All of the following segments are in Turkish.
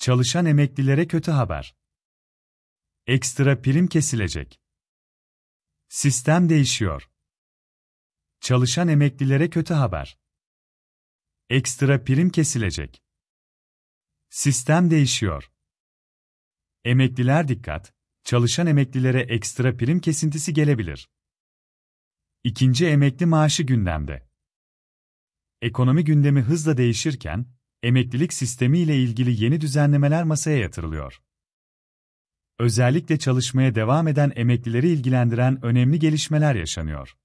Çalışan emeklilere kötü haber. Ekstra prim kesilecek. Sistem değişiyor. Çalışan emeklilere kötü haber. Ekstra prim kesilecek. Sistem değişiyor. Emekliler dikkat, çalışan emeklilere ekstra prim kesintisi gelebilir. İkinci emekli maaşı gündemde. Ekonomi gündemi hızla değişirken, emeklilik sistemi ile ilgili yeni düzenlemeler masaya yatırılıyor. Özellikle çalışmaya devam eden emeklileri ilgilendiren önemli gelişmeler yaşanıyor.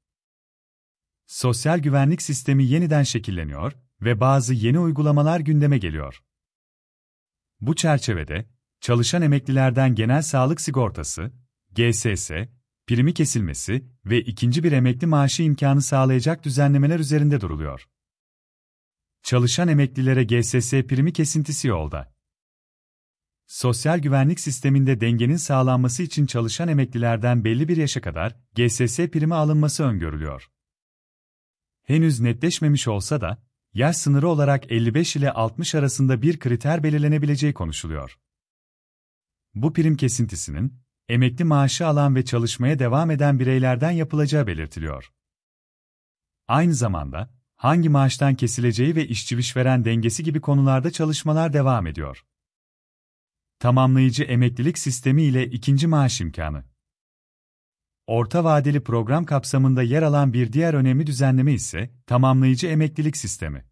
Sosyal güvenlik sistemi yeniden şekilleniyor ve bazı yeni uygulamalar gündeme geliyor. Bu çerçevede, çalışan emeklilerden genel sağlık sigortası, GSS, primi kesilmesi ve ikinci bir emekli maaşı imkanı sağlayacak düzenlemeler üzerinde duruluyor. Çalışan emeklilere GSS primi kesintisi yolda. Sosyal güvenlik sisteminde dengenin sağlanması için çalışan emeklilerden belli bir yaşa kadar GSS primi alınması öngörülüyor. Henüz netleşmemiş olsa da, yaş sınırı olarak 55 ile 60 arasında bir kriter belirlenebileceği konuşuluyor. Bu prim kesintisinin, emekli maaşı alan ve çalışmaya devam eden bireylerden yapılacağı belirtiliyor. Aynı zamanda, hangi maaştan kesileceği ve işçi-işveren dengesi gibi konularda çalışmalar devam ediyor. Tamamlayıcı emeklilik sistemi ile ikinci maaş imkanı. Orta vadeli program kapsamında yer alan bir diğer önemli düzenleme ise tamamlayıcı emeklilik sistemi.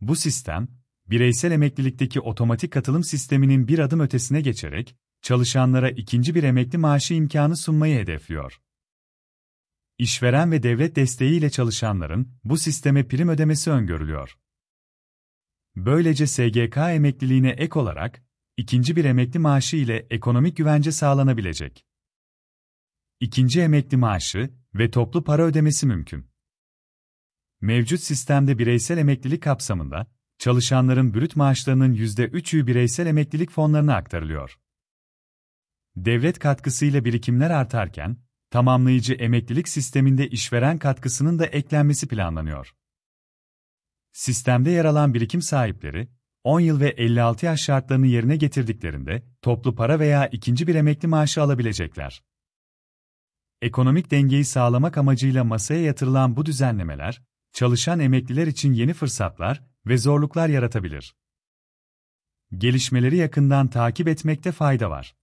Bu sistem, bireysel emeklilikteki otomatik katılım sisteminin bir adım ötesine geçerek çalışanlara ikinci bir emekli maaşı imkanı sunmayı hedefliyor. İşveren ve devlet desteğiyle çalışanların bu sisteme prim ödemesi öngörülüyor. Böylece SGK emekliliğine ek olarak ikinci bir emekli maaşı ile ekonomik güvence sağlanabilecek. İkinci emekli maaşı ve toplu para ödemesi mümkün. Mevcut sistemde bireysel emeklilik kapsamında çalışanların brüt maaşlarının %3'ü bireysel emeklilik fonlarına aktarılıyor. Devlet katkısıyla birikimler artarken tamamlayıcı emeklilik sisteminde işveren katkısının da eklenmesi planlanıyor. Sistemde yer alan birikim sahipleri, 10 yıl ve 56 yaş şartlarını yerine getirdiklerinde toplu para veya ikinci bir emekli maaşı alabilecekler. Ekonomik dengeyi sağlamak amacıyla masaya yatırılan bu düzenlemeler, çalışan emekliler için yeni fırsatlar ve zorluklar yaratabilir. Gelişmeleri yakından takip etmekte fayda var.